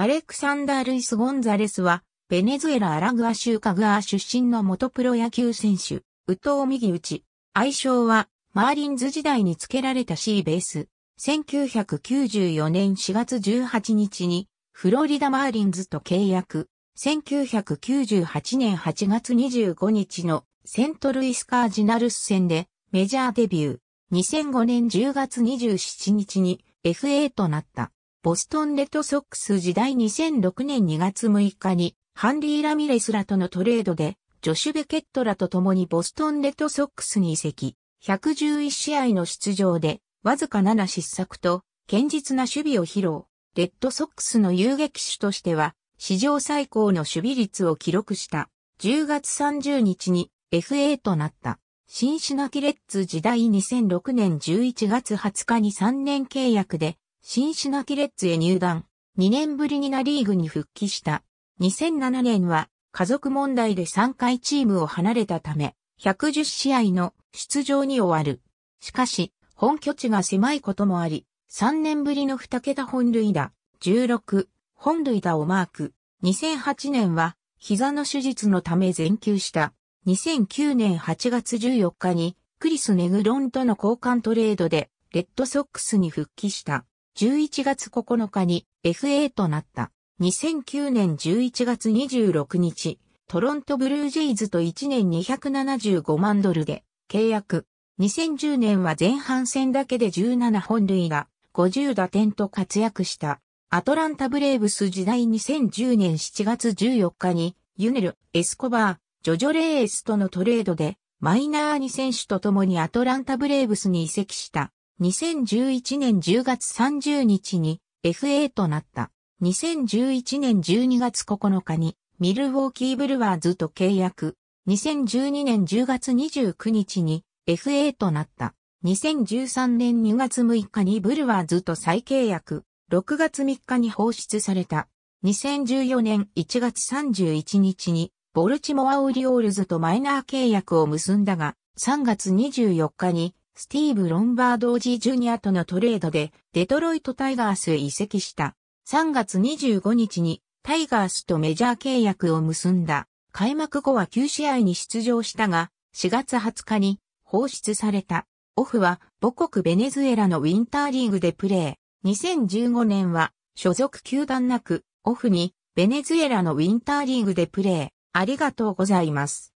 アレクサンダー・ルイス・ゴンザレスは、ベネズエラ・アラグア州カグア出身の元プロ野球選手、ウウ・ミ右打ち。愛称は、マーリンズ時代に付けられた C ベース。1994年4月18日に、フロリダ・マーリンズと契約。1998年8月25日のセントルイス・カージナルス戦でメジャーデビュー。2005年10月27日に FA となった。ボストンレッドソックス時代2006年2月6日に、ハンディ・ラミレスらとのトレードで、ジョシュ・ベケットらと共にボストンレッドソックスに移籍、111試合の出場で、わずか7失策と、堅実な守備を披露。レッドソックスの遊撃手としては、史上最高の守備率を記録した。10月30日に FA となった。新シナィレッツ時代2006年11月20日に3年契約で新シナキレッツへ入団。2年ぶりにナリーグに復帰した。2007年は家族問題で3回チームを離れたため、110試合の出場に終わる。しかし、本拠地が狭いこともあり、3年ぶりの2桁本塁打、16、本塁打をマーク。2008年は、膝の手術のため全休した。2009年8月14日に、クリス・ネグロンとの交換トレードで、レッドソックスに復帰した。11月9日に FA となった。2009年11月26日、トロントブルージェイズと1年275万ドルで契約。2010年は前半戦だけで17本塁打、50打点と活躍した。アトランタブレーブス時代2010年7月14日に、ユネル、エスコバー、ジョジョレーエスとのトレードで、マイナー2選手と共にアトランタブレーブスに移籍した。2011年10月30日に FA となった。2011年12月9日にミルウォーキーブルワーズと契約。2012年10月29日に FA となった。2013年2月6日にブルワーズと再契約。6月3日に放出された。2014年1月31日にボルチモアオリオールズとマイナー契約を結んだが、3月24日にスティーブ・ロンバード・オジ・ジュニアとのトレードで、デトロイト・タイガースへ移籍した。3月25日に、タイガースとメジャー契約を結んだ。開幕後は9試合に出場したが、4月20日に放出された。オフは母国ベネズエラのウィンターリーグでプレー。2015年は所属球団なく、オフにベネズエラのウィンターリーグでプレー。ありがとうございます。